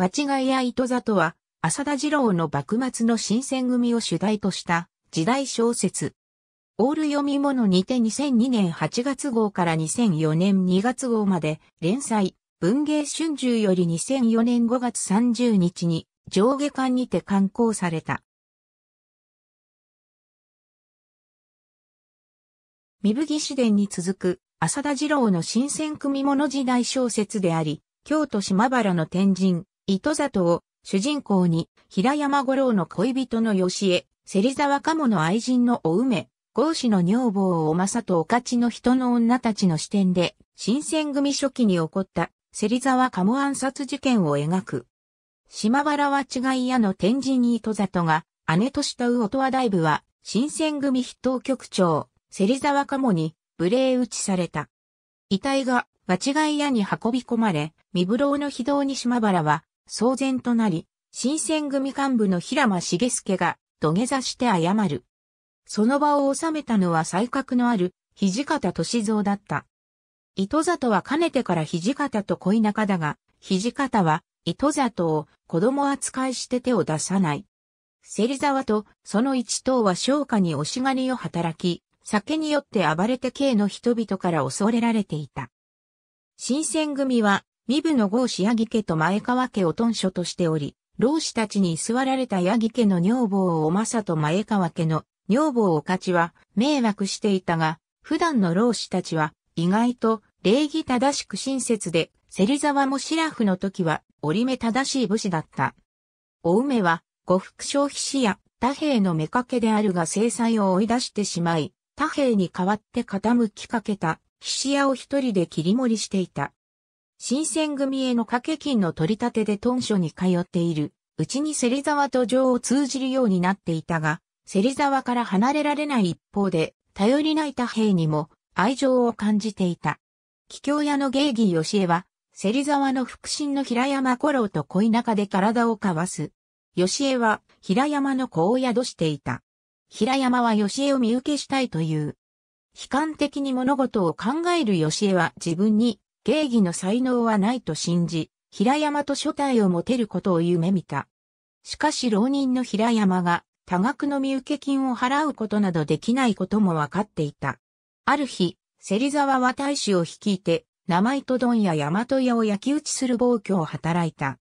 間違いや糸里は、浅田次郎の幕末の新選組を主題とした時代小説。オール読み物にて2002年8月号から2004年2月号まで連載、文芸春秋より2004年5月30日に上下巻にて刊行された。三吹市伝に続く浅田次郎の新選組物時代小説であり、京都島原の天神、糸里を主人公に平山五郎の恋人の吉江、芹沢鴨の愛人のお梅、孔子の女房を正とおかちの人の女たちの視点で、新選組初期に起こった芹沢鴨暗殺事件を描く。島原は違い屋の天神に糸里が、姉とした魚とは大部は、新選組筆頭局長、芹沢鴨に、無礼打ちされた。遺体が、間違い屋に運び込まれ、未ブロの非道に島原は、騒然となり、新選組幹部の平間茂介が土下座して謝る。その場を収めたのは才覚のある土方歳三だった。糸里はかねてから土方と恋仲だが、土方は糸里を子供扱いして手を出さない。芹沢とその一党は商家に押し金りを働き、酒によって暴れて刑の人々から恐れられていた。新選組は身分の郷氏八木家と前川家を頓書としており、老子たちに居座られた八木家の女房をまさと前川家の女房を勝ちは迷惑していたが、普段の老子たちは意外と礼儀正しく親切で、芹沢もシラフの時は折り目正しい武士だった。お梅は呉服消費士や他兵の目掛けであるが制裁を追い出してしまい、他兵に代わって傾きかけた菱屋を一人で切り盛りしていた。新選組への掛け金の取り立てで当初に通っている、うちに芹沢と城を通じるようになっていたが、芹沢から離れられない一方で、頼りない他兵にも愛情を感じていた。桔郷屋の芸儀義江は、芹沢の腹心の平山五郎と恋仲で体を交わす。義江は平山の子を宿していた。平山は義江を見受けしたいという。悲観的に物事を考える義江は自分に芸妓の才能はないと信じ、平山と所帯を持てることを夢見た。しかし浪人の平山が多額の身請金を払うことなどできないことも分かっていた。ある日、芹沢は大使を率いて、名前と丼や大和屋を焼き打ちする暴挙を働いた。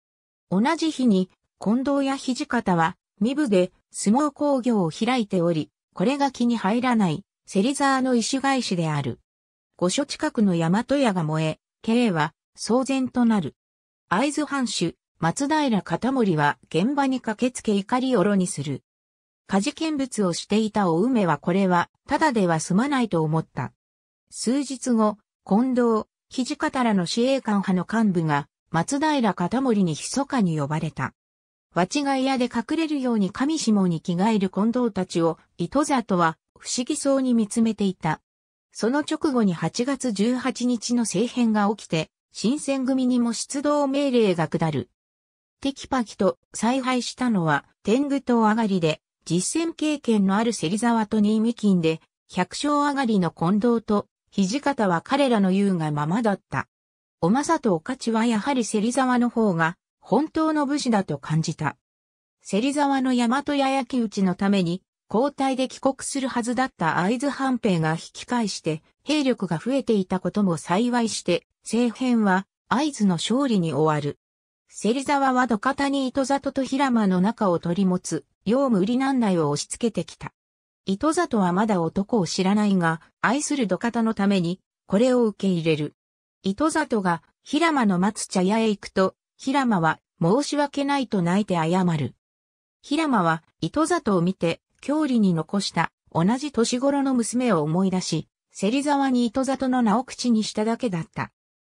同じ日に、近藤や土方は、身部で相撲工業を開いており、これが気に入らない、芹沢の石返しである。御所近くの大和屋が燃え、経営は騒然となる。会津藩主、松平片森は現場に駆けつけ怒りをろにする。火事見物をしていたお梅はこれは、ただでは済まないと思った。数日後、近藤、土方らの司令官派の幹部が、松平片森に密かに呼ばれた。わちが屋で隠れるように上下に着替える近藤たちを、糸里は不思議そうに見つめていた。その直後に8月18日の政変が起きて、新選組にも出動命令が下る。テキパキと再配したのは天狗党上がりで、実戦経験のある芹沢と新見金で、百姓上がりの近藤と、土方は彼らの言うがままだった。おまさとおかちはやはり芹沢の方が、本当の武士だと感じた。芹沢の大和ややき討ちのために、交代で帰国するはずだった会津半兵が引き返して、兵力が増えていたことも幸いして、政変は会津の勝利に終わる。芹沢は土方に糸里と平間の中を取り持つ、用無理難題を押し付けてきた。糸里はまだ男を知らないが、愛する土方のために、これを受け入れる。糸里が、平間の松茶屋へ行くと、平間は、申し訳ないと泣いて謝る。平間は、糸里を見て、郷里に残した同じ年頃の娘を思い出し、芹沢に糸里の名を口にしただけだった。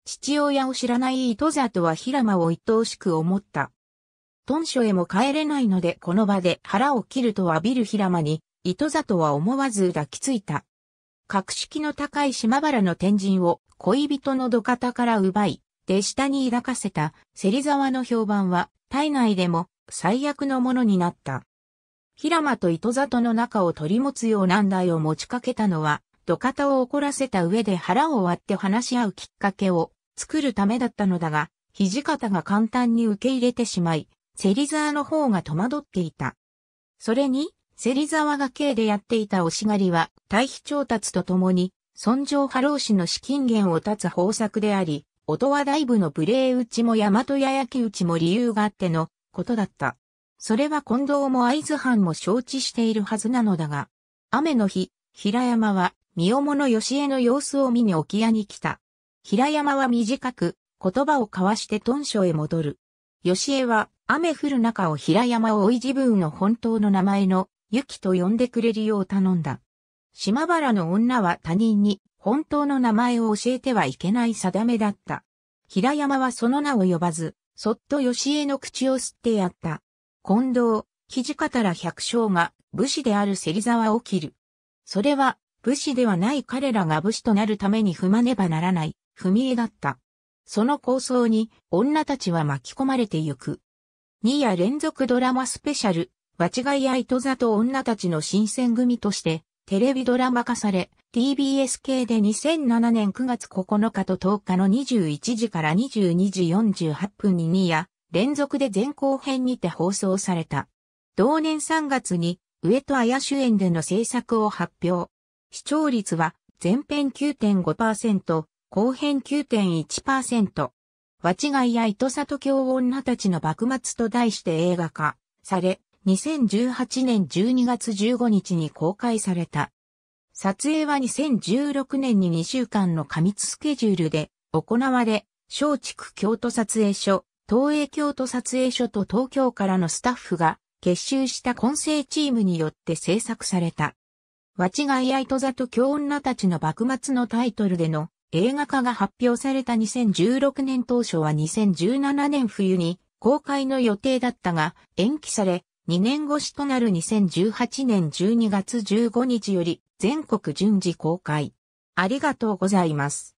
父親を知らない糸里は平間を愛おしく思った。豚所へも帰れないのでこの場で腹を切ると浴びる平間に、糸里は思わず抱きついた。格式の高い島原の天神を恋人の土方から奪い、手下に抱かせた芹沢の評判は体内でも最悪のものになった。平間と糸里の中を取り持つよう難題を持ちかけたのは、土方を怒らせた上で腹を割って話し合うきっかけを作るためだったのだが、土方が簡単に受け入れてしまい、芹沢の方が戸惑っていた。それに、芹沢が刑でやっていたおしがりは、対比調達とともに、尊上波浪氏の資金源を断つ方策であり、音は大部の無礼打ちも大和や焼き打ちも理由があってのことだった。それは近藤も会津藩も承知しているはずなのだが、雨の日、平山は、三重の吉江の様子を見に沖屋に来た。平山は短く、言葉を交わして豚書へ戻る。吉江は、雨降る中を平山を追い自分の本当の名前の、雪と呼んでくれるよう頼んだ。島原の女は他人に、本当の名前を教えてはいけない定めだった。平山はその名を呼ばず、そっと吉江の口を吸ってやった。近藤、土方ら百姓が武士である芹沢を切る。それは武士ではない彼らが武士となるために踏まねばならない踏み絵だった。その構想に女たちは巻き込まれてゆく。2夜連続ドラマスペシャル、場違いや糸座と女たちの新選組としてテレビドラマ化され、TBS 系で2007年9月9日と10日の21時から22時48分に2夜連続で前後編にて放送された。同年3月に、上戸彩主演での制作を発表。視聴率は、前編9.5%、後編9.1%。ち違いや糸里京女たちの幕末と題して映画化され、2018年12月15日に公開された。撮影は2016年に2週間の過密スケジュールで行われ、松竹京都撮影所、東映京都撮影所と東京からのスタッフが結集した混成チームによって制作された。わちがいあいとざと京女たちの幕末のタイトルでの映画化が発表された2016年当初は2017年冬に公開の予定だったが延期され2年越しとなる2018年12月15日より全国順次公開。ありがとうございます。